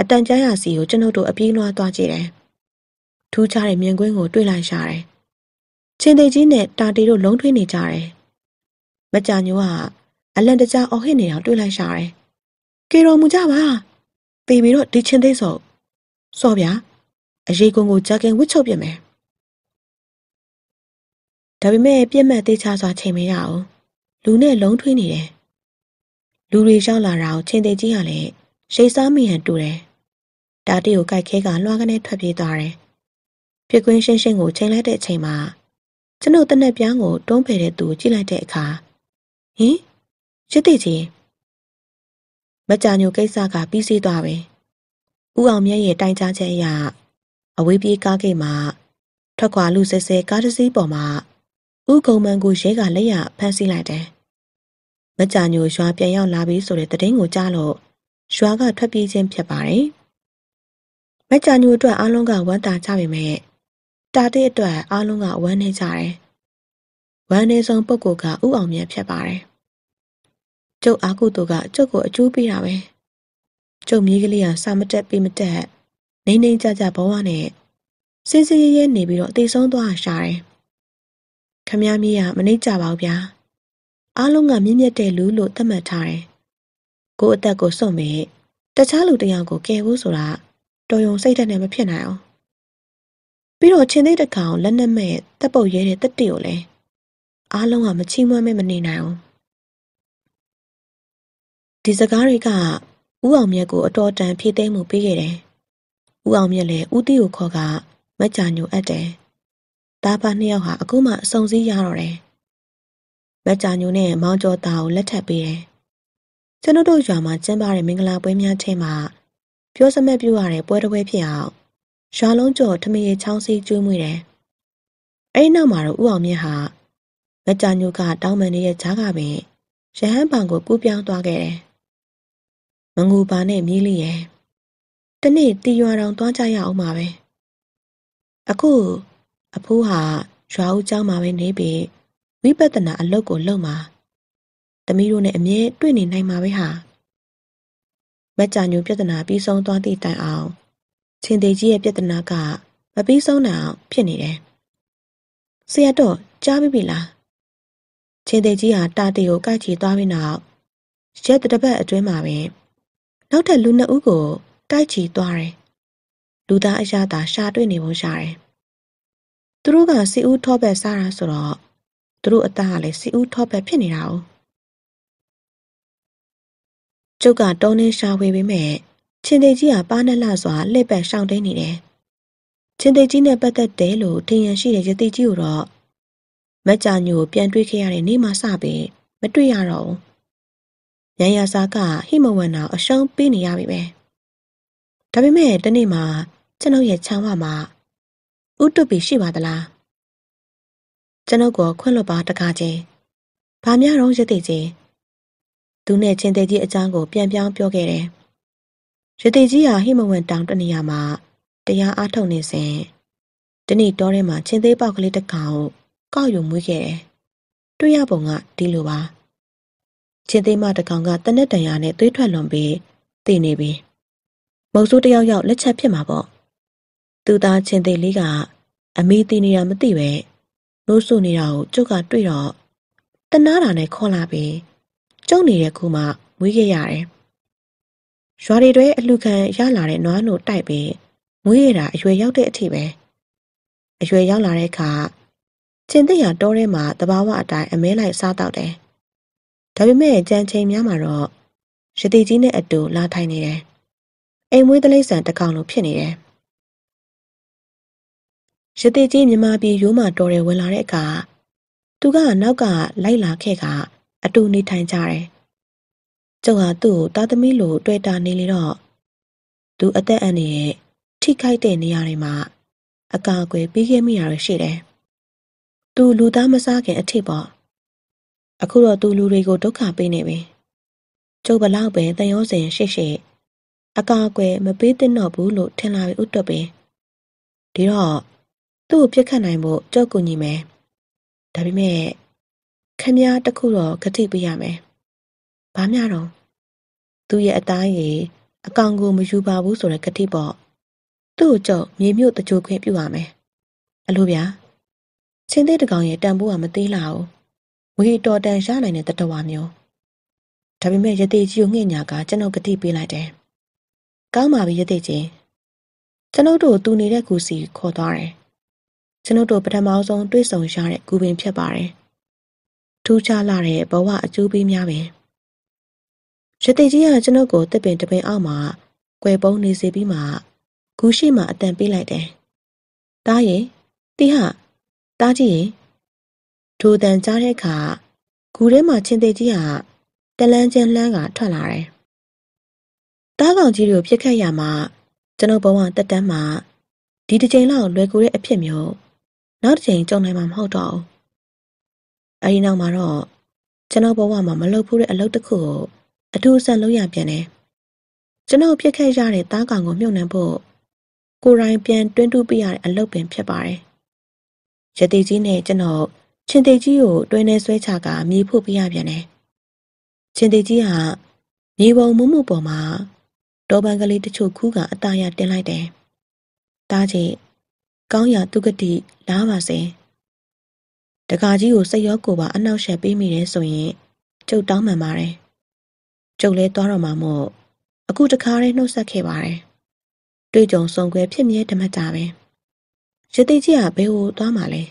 အတန်ကြာရစီကို ကျွန်ုပ်တို့အပြေးလွှားသွားကြည့်တယ်။ထူးခြားတဲ့မြင်ကွင်းကိုတွေ့လိုက်ရတယ်။ချင်းသိကြီးနဲ့တာတီတို့လုံးထွေးနေကြတယ်။မကြညိုကအလန့်တကြားအော်ဟစ်နေတာတွေ့လိုက်ရတယ်။ကေတော်မူကြပါ။ပြေးပြီးတော့ဒီချင်းသိဆို့ဆော့ဗျာအရေးကုံကိုဂျက်ကင်ဝစ်ချုပ်ပြမယ်။ဒါပေမဲ့ပြက်မှတ်သေးချစွာချိန်မရအောင်လူနဲ့လုံးထွေးနေတယ်။လူတွေရောက်လာတာကိုချင်းသေးကြီးကလည်းရိတ်စားမိဟန်တူတယ်။ဒါတိကိုကြိုက်ခဲကလွှာကနေထွက်ပြေးသွားတယ်။ပြကွင်းရှင်းရှင်းကိုချိန်လိုက်တဲ့အချိန်မှာကျွန်ုပ်တနက်ပြန်းကိုတွန်းပယ်တဲ့သူကိုကြည့်လိုက်တဲ့အခါဟင်ရစ်တိကြီးမကြာညိုကိစ္စကပြီးစီးသွားပဲ။ဦးအောင်မြတ်ရဲ့တိုင်ကြားချက်အရအဝေးပြေးကားကိတ်မှာထွက်ခွာလူဆဲဆဲကားတစ်စီးပေါ်မှာဥကုံမန်ကိုရဲကလက်ရဖမ်းဆီးလိုက်တယ်မကြာညိုရွာပြန်ရောက်လာပြီဆိုတဲ့သတင်းကိုကြားလို့ရွာကထွက်ပြေးခြင်းဖြစ်ပါတယ်။မကြာညိုအတွက်အားလုံးကဝမ်းသာကြပေမဲ့တာတဲ့အတွက်အားလုံးကဝမ်းနေကြတယ်။ဝမ်းနေဆုံးပုဂ္ဂိုလ်ကဥအောင်မြတ်ဖြစ်ပါတယ်။ကျုပ်အာကုတုကကျုပ်ကိုအကျိုးပေးတာပဲ။ကျုပ်မြေးကလေးဟာစာမတက်ပေးမတက် နေနေကြကြဘဝနဲ့စင်စင်ရဲရဲနေပြီးတော့တည်ဆုံးသွားရှာတယ်။ခမည်းမကြီးကမနှိမ့်ကြပါဘူးဗျာ။အားလုံးကမြင့်မြတ်တဲ့လူလို့သတ်မှတ်ထားတယ်။ကိုယ့်အသက်ကိုစွန့်မဲ့တခြားလူတယောက်ကိုကယ်ဖို့ဆိုတာတော်ရုံစိတ်ဓာတ်နဲ့မဖြစ်နိုင်အောင်။ပြီးတော့ချင်းသိတဲ့ကောင်လက်နက်မဲ့တပ်ပုတ်ရဲတဲ့တက်တီကိုလည်းအားလုံးကမချီးမွမ်းမဲမနေနိုင်အောင်။ဒီစကားတွေကဥအောင်မြတ်ကို အတော်တန် ဖြည့်သိမ်းမှုပေးခဲ့တယ်။ဥအောင်မြတ်လည်းဥတီကိုခေါ်က မကြညိုအပ်တယ်။သားဖားနှစ်ယောက်ဟာအခုမှအဆုံစည်းရတော့တယ်။မကြာညိုနဲ့မောင်ကျော်တာကိုလက်ထပ်ပေးတယ်။ကျွန်တို့ရွာမှာကျင်းပတဲ့မင်္ဂလာပွဲများထဲမှာပြောစမဲ့ပြုရတဲ့ပွဲတစ်ပွဲဖြစ်အောင်ရွာလုံးကျော်ထမရေချောင်းစီကျွေးမွေးတယ်။အဲဒီနောက်မှာတော့ဦးအောင်မြင့်ဟာမကြာညိုကတောင်းပန်နေတဲ့ကြားကပင်ရဟန်းပံကိုကူးပြောင်းသွားခဲ့တယ်။မငူပါနဲ့မြေးလိရဲ့တနေ့တီရွာတောင်သွားကြရအောင်ပါပဲ။အခုအဖိုးဟာရွာဦးကျောင်းမှာပဲနေပြီးဝိပဿနာအလုပ်ကိုလုပ်မှာသမီးတို့နဲ့အမြဲတွေ့နေနိုင်မှာပဲဟာမကြညိုပြဿနာပြီးဆုံးသွားသည့်တိုင်အောင်ချင်းသေးကြီးရဲ့ပြဿနာကမပြီးဆုံးတာဖြစ်နေတယ်ဆရာတော်ကြားပြီပြီလားချင်းသေးကြီးဟာတာတေကိုကိုက်ချီသွားပြီးနောက်ရက်တစ်ပတ်အတွင်းမှာပဲနောက်ထပ်လူနှစ်ဦးကိုတိုက်ချီသွားတယ်လူသားအရာသာရှာတွေ့နေပုံရှာတယ်သူတို့ကစီဦးထောဘက်စားတာဆိုတော့သူတို့အသားကလည်းစီဦးထောပတ်ဖြစ်နေတာ ਉ ကျုပ်ကတောနှင်းရှာဝေပေမဲ့ချင်းသိကြီးကပါနက်လှစွာလှည့်ပတ်ရှောင်တိန်နေတယ်ချင်းသိကြီးနဲ့ပတ်သက်တယ်လို့ထင်ရရှိတဲ့ရသိကြီးကိုတော့မကြညိုပြန်တွေ့ခဲ့ရတဲ့နေ့မှစပြီးမတွေ့ရတော့ဘူးရန်ရစာကဟိမဝန္တာအရှုံးပေးနေရပြီပဲဒါပေမဲ့တနေ့မှကျွန်ုပ်ရဲ့ခြံဝမှာဥတုပီရှိပါသလားကျွန်ုပ်ကိုခွင့်လွှတ်ပါတကားချင်းဘာများတော့ရသေးချင်းသူနဲ့ချင်းသေးကြီးအကြောင်းကိုပြန်ပြောင်းပြောခဲ့တယ်ရသေးကြီးဟာဟိမဝံတောင်တနေရာမှာတရားအားထုတ်နေစဉ်တနေ့တောထဲမှာချင်းသေးပေါက်ကလေးတစ်ကောင်ကိုကောက်ယူမွေးခဲ့တယ်တွေ့ရပုံကဒီလိုပါချင်းသေးမတစ်ကောင်ကတနက်တန်ရာနဲ့သွေးထွက်လွန်ပြီးတည်နေပြီမုတ်ဆိုးတယောက်ယောက်လက်ချက်ဖြစ်မှာပေါ့သူသားချင်းသေးလေးကအမေတည်နေရမသိပဲလို့ဆိုနေတာကိုကျုပ်ကတွေ့တော့တနာတာနဲ့ခေါ်လာပြီးကျုပ်နေတဲ့ခုမှမွေးခဲ့ရတယ်။ရွာတွေတွေအလှခံရလာတဲ့နွားနို့တိုက်ပြီးမွေးရတာအရွယ်ရောက်တဲ့အထိပဲ။အရွယ်ရောက်လာတဲ့အခါချင်းသက်ရတောထဲမှာတဘာဝအတိုင်းအမဲလိုက်စားတော့တယ်။ဒါပေမဲ့ကြံချိန်များမှာတော့ရတိကြီးနဲ့အတူလာထိုင်နေတယ်။အိမ်မွေးတလိမ့်ဆန်တစ်ကောင်လိုဖြစ်နေတယ်။ရသေ့ကြေးမြန်မာပြည်ရိုးမှာတော်တယ်ဝင်လာတဲ့အခါသူကနောက်ကလိုက်လာခဲ့ကအတူနေထိုင်ကြတယ်။ကျောက်ဟာသူ့ကိုတာသမီလိုတွေ့တာနေလေတော့သူအသက်အန္တရာယ်ထိခိုက်တဲ့နေရာတွေမှာအကာအကွယ်ပေးခဲ့မိတာတွေရှိတယ်။သူလူသားမစားခင်အထစ်ပေါ့။အခုတော့သူလူတွေကိုဒုက္ခပေးနေပြီ။ကျောက်ဘလောက်ပဲတန်ရောစင်ရှိရှိအကာအကွယ်မပေးသင့်တော့ဘူးလို့ထင်လာပြီးဥတ်တော့ပင်ဒီတော့သူ့ကိုပြစ်ခတ်နိုင်ဖို့ကြောက်ကူညီမယ်။ဒါပေမဲ့ခမည်းတစ်ခုတော့ဂတိပေးရမယ်။ဘာမျှတော့သူ့ရဲ့အသားရည်အကောင်ကိုမယူပါဘူးဆိုတဲ့ဂတိပေါ့။သူ့ကိုကြောက်မြေမြို့တကြိုခွင့်ပြုရမယ်။အလိုဗျာချင်းသေးတကောင်ရဲ့တန်ဖိုးကမသေးလာဘူး။ဝေတော်တန်ရနိုင်တဲ့တတဝါမျိုး။ဒါပေမဲ့ရသေးကြီးကိုငှက်ညာကကျွန်တော်ဂတိပေးလိုက်တယ်။ကောင်းပါပြီရသေးချင်းကျွန်ုပ်တို့သူနေတဲ့ကူစီ ခေါ်သွားတယ်ကျွန်ုပ်တို့ပထမဆုံးတွေ့ဆုံရတဲ့ကူပင်ဖြစ်ပါတယ်။ထူးခြားလာတဲ့ဘဝအကျိုးပေးများပင်ရတိကြီးကကျွန်ုပ်ကိုတစ်ပင်တစ်ပင်အောက်မှာကွယ်ပုံးနေစေပြီးမှဂူရှိမှအတန်ပေးလိုက်တယ်။တားရင်တိဟတားကြည့်ရင်ထိုတန်ကြားတဲ့အခါဂူထဲမှာချင်းသေးကြီးကတလန်းချင်းလှမ်းကထွက်လာတယ်။တားကောင်ကြီးတို့ပြစ်ခတ်ရမှာကျွန်ုပ်ဘဝတက်တန်းမှာဒီတစ်ချိန်လောက်လွယ်ကူတဲ့အဖြစ်မျိုးနောက်တစ်ချိန်ကြုံနိုင်မှာမဟုတ်တော့ဘူး။အဲဒီနောက်မှာတော့ကျွန်တော်ဘဝမှာမလုပ်ဘူးတဲ့အလုပ်တစ်ခုကိုအထူးဆန်လုံးရပြန်တယ်။ကျွန်တော်ပြစ်ခတ်ရတဲ့တားကောင်ကိုမြုပ်နှံဖို့ကိုယ်တိုင်ပြန်တွင်းတူပြရတဲ့အလုပ်ပင်ဖြစ်ပါတယ်။ရတိကြီးနဲ့ကျွန်တော်ချင်းတိကြီးကို တွင်းထဲဆွဲချကမြေဖို့ပြရပြန်တယ်။ချင်းတိကြီးဟာမြေပုံမှုမှုပေါ်မှာတောပန်းကလေးတချို့ခူးကအသားရတင်လိုက်တယ်။တားကြီးကောင်းရာသူကတိလားပါစေတကာကြီးကိုစိတ်ရောကိုယ်ပါအနှောက်ယှက်ပေးမိတယ်ဆိုရင်ကျုပ်တောင်းပန်ပါတယ်ကျုပ်လဲသွားတော့မှာမို့အခုတခါတည်းနှုတ်ဆက်ခဲ့ပါတယ်တွေ့ကြုံဆုံခွဲဖြစ်မြဲဓမ္မတာပဲရတိကြီးကဘယ်ကိုသွားမှာလဲ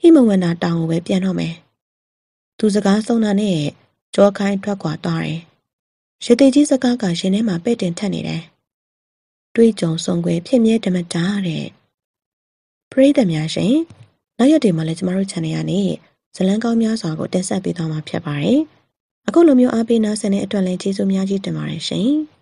ဟိမဝန္တာတောင်ကိုပဲပြန်တော့မယ်သူစကားဆုံးတာနဲ့ကြောခိုင်းထွက်ခွာသွားတယ်ရတိကြီးစကားကရှင်ထဲမှာပဲ့တင်ထက်နေတယ်တွေ့ကြုံဆုံခွဲဖြစ်မြဲဓမ္မတာတဲ့ပရိသတ်များရှင်နောက်ရက်တွေမှာလည်းကျမတို့ channel ကနေဇလံကောင်းများစွာကိုတင်ဆက်ပေးသွားမှာဖြစ်ပါတယ်အခုလိုမျိုးအားပေးနားဆင်တဲ့အတွက်လည်းကျေးဇူးများကြီးတင်ပါတယ်ရှင်။